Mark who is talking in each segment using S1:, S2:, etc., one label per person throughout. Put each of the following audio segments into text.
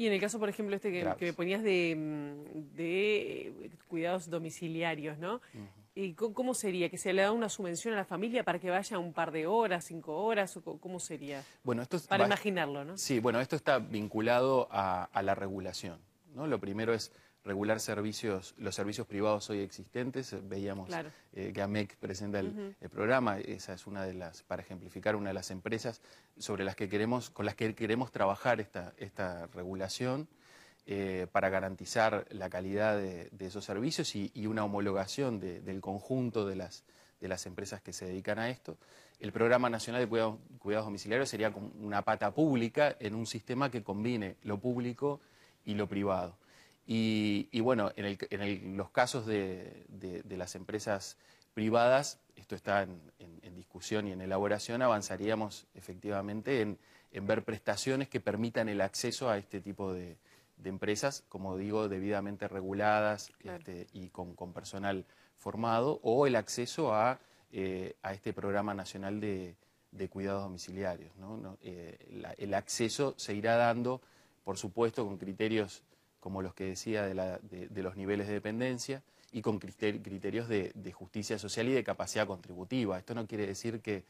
S1: Y en el caso, por ejemplo, este que, me ponías de, mm, eh, cuidados domiciliarios, ¿no? ¿Y cómo sería? ¿Que se le da una subvención a la familia para que vaya un par de horas, cinco horas? O ¿Cómo sería?
S2: Bueno, esto para imaginarlo, ¿no? Sí, bueno, esto está vinculado a, a la regulación, ¿no? Lo primero es regular servicios, los servicios privados hoy existentes. Eh, veíamos que eh, AMEC presenta el, programa, esa es una de las, para ejemplificar, una de las empresas sobre las que queremos, con las que queremos trabajar esta, esta regulación. Eh, para garantizar la calidad de, esos servicios y, una homologación del conjunto de las, de las empresas que se dedican a esto. El Programa Nacional de Cuidados, Domiciliarios sería una pata pública en un sistema que combine lo público y lo privado. Y, bueno, en, los casos de, las empresas privadas, esto está en, discusión y en elaboración, avanzaríamos efectivamente en, ver prestaciones que permitan el acceso a este tipo de, empresas, como digo, debidamente reguladas este, y con, personal formado, o el acceso a, eh, este programa nacional de, cuidados domiciliarios. Eh, el acceso se irá dando, por supuesto, con criterios como los que decía de, los niveles de dependencia, y con criterios de, justicia social y de capacidad contributiva. Esto no quiere decir que,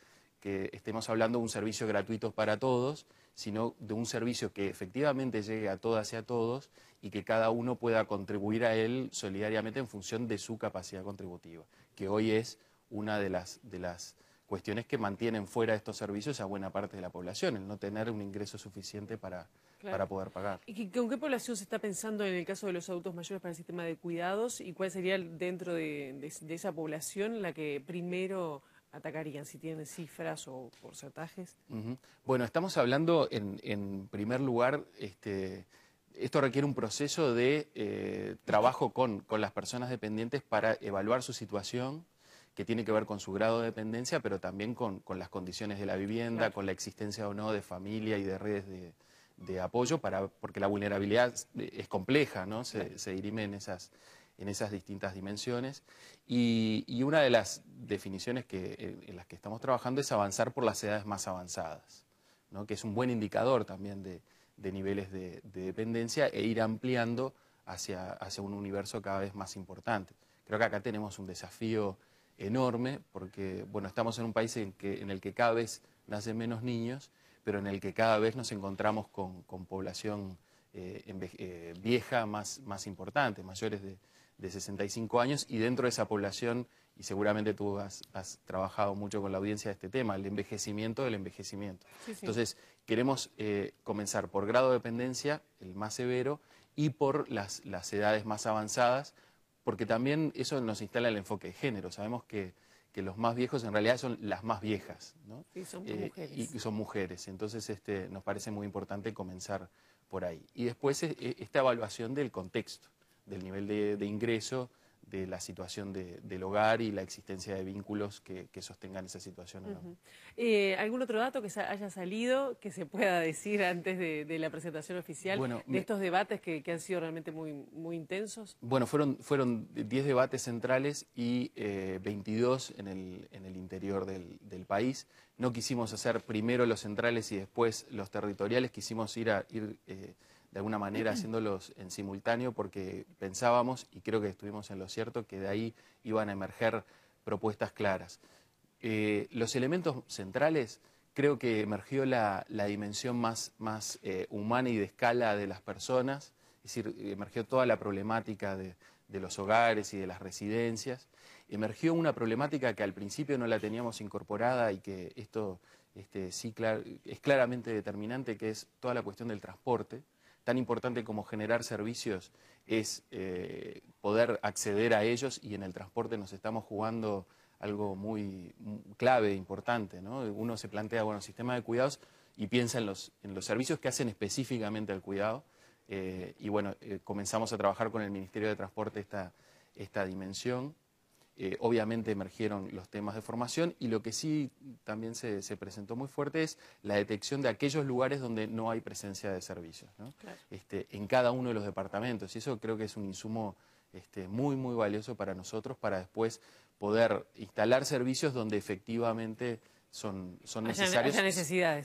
S2: estemos hablando de un servicio gratuito para todos, sino de un servicio que efectivamente llegue a todas y a todos y que cada uno pueda contribuir a él solidariamente en función de su capacidad contributiva, que hoy es una de las, de las cuestiones que mantienen fuera de estos servicios a buena parte de la población, el no tener un ingreso suficiente para, poder pagar.
S1: ¿Y con qué población se está pensando en el caso de los adultos mayores para el sistema de cuidados y cuál sería dentro de, esa población la que primero atacarían, si tienen cifras o porcentajes?
S2: Bueno, estamos hablando en, primer lugar... Este, esto requiere un proceso de eh, trabajo con, las personas dependientes para evaluar su situación, que tiene que ver con su grado de dependencia, pero también con, las condiciones de la vivienda, con la existencia o no de familia y de redes de, apoyo, para, porque la vulnerabilidad es compleja, Se, dirime en esas, en esas distintas dimensiones. Y, una de las definiciones eh, en las que estamos trabajando es avanzar por las edades más avanzadas, ¿no? que es un buen indicador también de, niveles de, dependencia e ir ampliando hacia, hacia un universo cada vez más importante. Creo que acá tenemos un desafío enorme, porque bueno, estamos en un país en, el que cada vez nacen menos niños, pero en el que cada vez nos encontramos con, población eh, eh, vieja más, más importante, mayores de, 65 años, y dentro de esa población, y seguramente tú has, trabajado mucho con la audiencia de este tema, el envejecimiento del envejecimiento. Entonces, queremos eh, comenzar por grado de dependencia, el más severo, y por las, las edades más avanzadas, porque también eso nos instala el enfoque de género. Sabemos que, los más viejos en realidad son las más viejas, ¿no? Sí, son eh, mujeres. Y son mujeres. Entonces este, nos parece muy importante comenzar por ahí. Y después eh, esta evaluación del contexto, del nivel de ingreso, de la situación del hogar y la existencia de vínculos que, sostengan esa situación.
S1: Eh, ¿Algún otro dato que haya salido que se pueda decir antes de, la presentación oficial de estos debates que, han sido realmente muy, muy intensos?
S2: Bueno, fueron, fueron 10 debates centrales y 22 eh, en el, interior del, país. No quisimos hacer primero los centrales y después los territoriales, quisimos ir a... Ir, eh, de alguna manera haciéndolos en simultáneo porque pensábamos, y creo que estuvimos en lo cierto, que de ahí iban a emerger propuestas claras. Eh, los elementos centrales, creo que emergió la, dimensión más, eh, humana y de escala de las personas, es decir, emergió toda la problemática de, los hogares y de las residencias. Emergió una problemática que al principio no la teníamos incorporada y que esto este, sí es claramente determinante, que es toda la cuestión del transporte tan importante como generar servicios es eh, poder acceder a ellos y en el transporte nos estamos jugando algo muy, clave, e importante. Uno se plantea, bueno, sistema de cuidados y piensa en los, servicios que hacen específicamente al cuidado. Eh, y bueno, eh, comenzamos a trabajar con el Ministerio de Transporte esta, esta dimensión. Eh, obviamente emergieron los temas de formación y lo que sí también se, presentó muy fuerte es la detección de aquellos lugares donde no hay presencia de servicios, este, en cada uno de los departamentos. Y eso creo que es un insumo este, muy, muy valioso para nosotros para después poder instalar servicios donde efectivamente son, son necesarios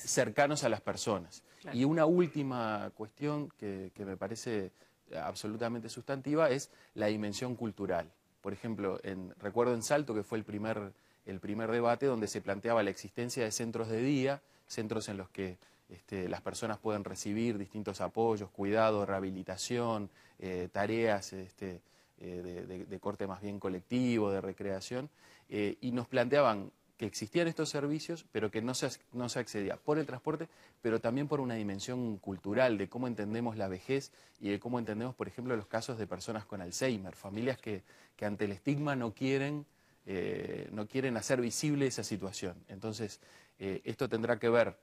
S2: cercanos a las personas. Y una última cuestión que me parece absolutamente sustantiva es la dimensión cultural por ejemplo, en, recuerdo en Salto, que fue el primer, el primer debate donde se planteaba la existencia de centros de día, centros en los que este, las personas pueden recibir distintos apoyos, cuidados, rehabilitación, eh, tareas este, eh, de, corte más bien colectivo, de recreación, eh, y nos planteaban que existían estos servicios, pero que no se, no se accedía por el transporte, pero también por una dimensión cultural de cómo entendemos la vejez y de cómo entendemos, por ejemplo, los casos de personas con Alzheimer, familias que, ante el estigma no quieren, eh, no quieren hacer visible esa situación. Entonces, eh, esto tendrá que ver,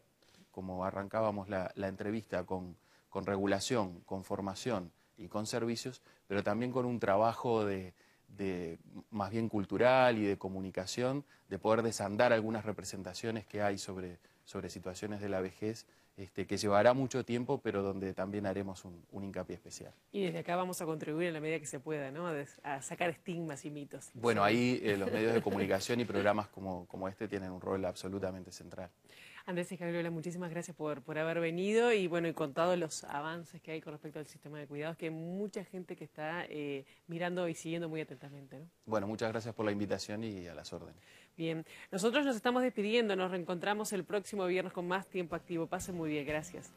S2: como arrancábamos la, entrevista, con regulación, con formación y con servicios, pero también con un trabajo de de, más bien cultural y de comunicación, de poder desandar algunas representaciones que hay sobre, sobre situaciones de la vejez, este, que llevará mucho tiempo, pero donde también haremos un, hincapié especial.
S1: Y desde acá vamos a contribuir en la medida que se pueda, ¿no? A, sacar estigmas y mitos. Bueno, ahí eh, los medios de comunicación
S2: y programas como este tienen un rol absolutamente central.
S1: Andrés y muchísimas gracias por, por haber venido y bueno, y contado los avances que hay con respecto al sistema de cuidados, que mucha gente que está eh, mirando y siguiendo muy atentamente. ¿no?
S2: Bueno, muchas gracias por la invitación y a las órdenes.
S1: Bien, nosotros nos estamos despidiendo, nos reencontramos el próximo viernes con más tiempo activo. Pase muy bien, gracias.